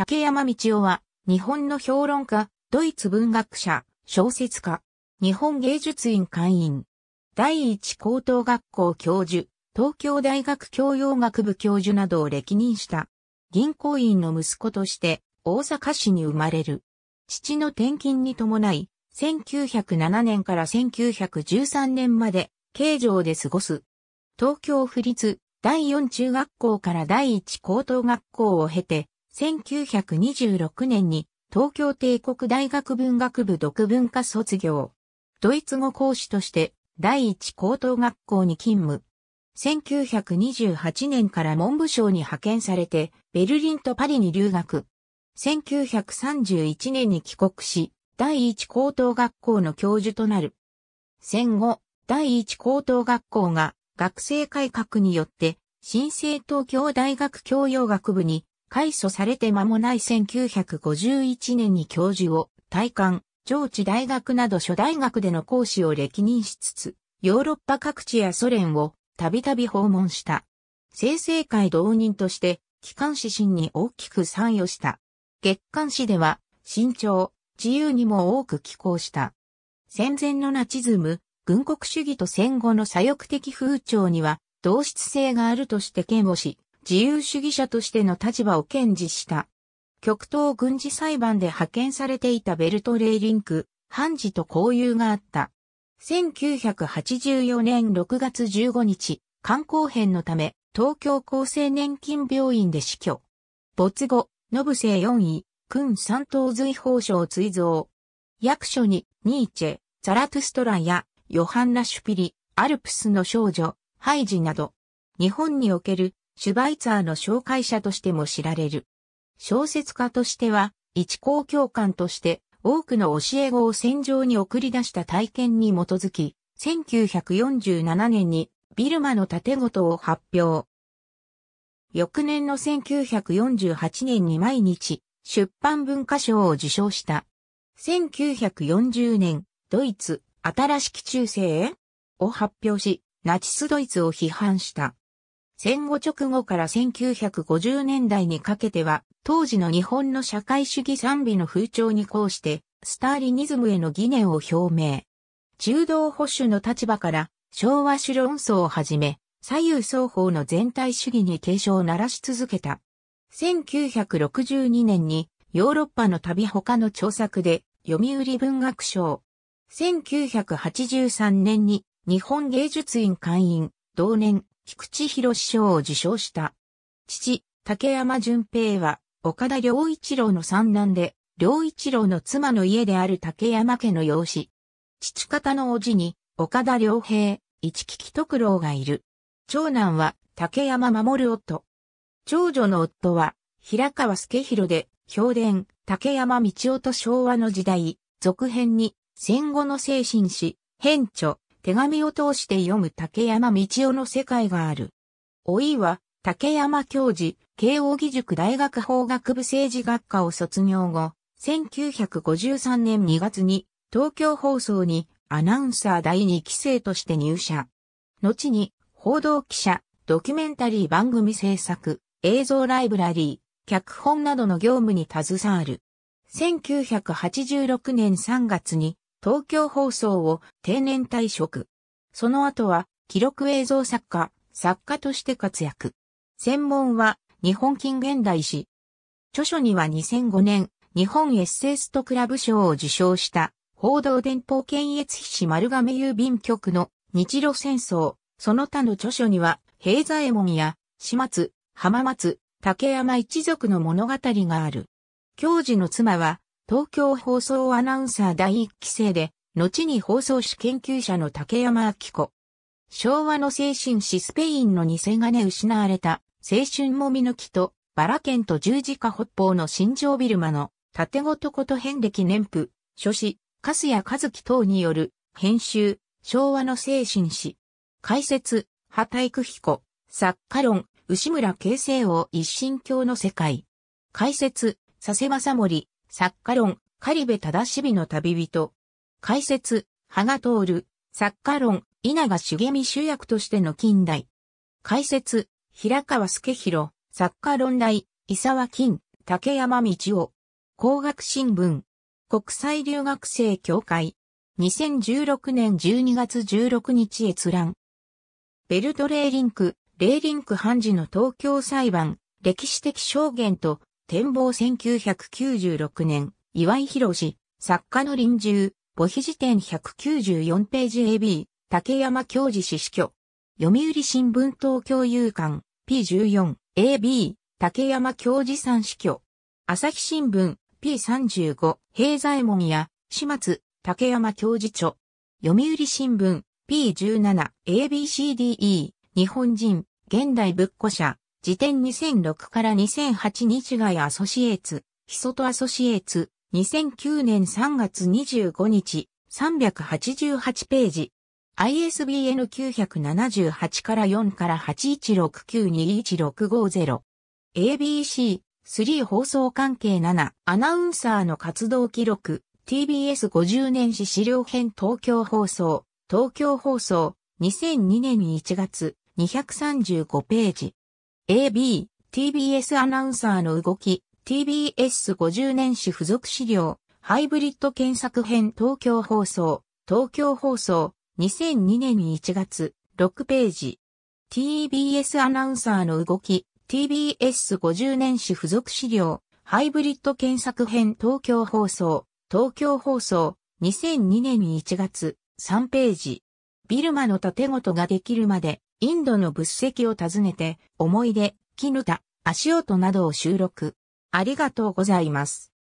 竹山道夫は、日本の評論家、ドイツ文学者、小説家、日本芸術院会員、第一高等学校教授、東京大学教養学部教授などを歴任した、銀行員の息子として、大阪市に生まれる。父の転勤に伴い、1907年から1913年まで、京城で過ごす。東京府立第4中学校から第1高等学校を経て、1926年に東京帝国大学文学部独文化卒業。ドイツ語講師として第一高等学校に勤務。1928年から文部省に派遣されて、ベルリンとパリに留学。1931年に帰国し、第一高等学校の教授となる。戦後、第一高等学校が学生改革によって、新生東京大学教養学部に開祖されて間もない1951年に教授を体感、上智大学など諸大学での講師を歴任しつつ、ヨーロッパ各地やソ連をたびたび訪問した。生成会同人として、機関指針に大きく参与した。月刊誌では、慎重、自由にも多く寄稿した。戦前のナチズム、軍国主義と戦後の左翼的風潮には、同質性があるとして嫌悪し、自由主義者としての立場を堅持した。極東軍事裁判で派遣されていたベルト・レイリンク、ハンジと交友があった。1984年6月15日、肝硬変のため、東京厚生年金病院で死去。没後、ノブセ4位、君三等随法賞追贈。役所に、ニーチェ、ザラトゥストラや、ヨハン・ラシュピリ、アルプスの少女、ハイジなど、日本におけるシュバイツァーの紹介者としても知られる。小説家としては、一公共官として多くの教え子を戦場に送り出した体験に基づき、1947年にビルマの盾事を発表。翌年の1948年に毎日出版文化賞を受賞した。1940年、ドイツ、新しき中世へを発表し、ナチスドイツを批判した。戦後直後から1950年代にかけては、当時の日本の社会主義賛美の風潮に抗して、スターリニズムへの疑念を表明。中道保守の立場から、昭和主論争をはじめ、左右双方の全体主義に警鐘を鳴らし続けた。1962年に、ヨーロッパの旅他の著作で、読売文学賞。1983年に、日本芸術院会員、同年、菊池博賞を受賞した。父、竹山淳平は、岡田良一郎の三男で、良一郎の妻の家である竹山家の養子。父方の叔父に、岡田良平、一木徳郎がいる。長男は、竹山守夫。長女の夫は、平川助弘で、評伝、竹山道夫と昭和の時代、続編に、戦後の精神史、編著、手紙を通して読む竹山道夫の世界がある。老いは、竹山教授、慶応義塾大学法学部政治学科を卒業後、1953年2月に東京放送にアナウンサー第2期生として入社。後に報道記者、ドキュメンタリー番組制作、映像ライブラリー、脚本などの業務に携わる。1986年3月に東京放送を定年退職。その後は記録映像作家、作家として活躍。専門は日本近現代史。著書には2005年、日本エッセイストクラブ賞を受賞した報道電報検閲費士丸亀郵便局の日露戦争、その他の著書には平左衛門や始末、浜松、竹山一族の物語がある。教授の妻は東京放送アナウンサー第一期生で、後に放送史研究者の竹山明子。昭和の精神史スペインの偽金失われた、青春もみ抜きと、バラ県と十字架北方の新城ビルマの、縦ごとこと変歴年譜、書誌、カスヤ和樹等による、編集、昭和の精神史。解説、畑育彦、作家論、牛村慶成を一神教の世界。解説、佐世正森、作家論、狩部忠びの旅人。解説、羽賀徹、作家論、稲賀茂美主役としての近代。解説、平川助弘、作家論題、伊沢金、竹山道夫。工学新聞。国際留学生協会。2016年12月16日閲覧。ベルト・レーリンク、レーリンク判事の東京裁判、歴史的証言と展望1996年、岩井博作家の臨終、母碑辞典194ページ AB、竹山教授死死去。読売新聞東京有刊、P14、AB、竹山教授さん死去。朝日新聞、P35、平左衛門や、始末、竹山教授著。読売新聞、P17、ABCDE、日本人、現代仏庫社、時点2006から2008日外アソシエーツ、ヒソトアソシエーツ、2009年3月25日、388ページ。ISBN 978から4から8169216550。ABC、3放送関係7、アナウンサーの活動記録、TBS50 年史資料編東京放送、東京放送、2002年1月、235ページ。AB、TBS アナウンサーの動き、TBS50 年史付属資料、ハイブリッド検索編東京放送、東京放送、2002年1月、6ページ。TBS アナウンサーの動き、TBS50 年史付属資料、ハイブリッド検索編東京放送、東京放送、2002年1月、3ページ。ビルマの建ごができるまで、インドの仏石を訪ねて、思い出、絹田、足音などを収録。ありがとうございます。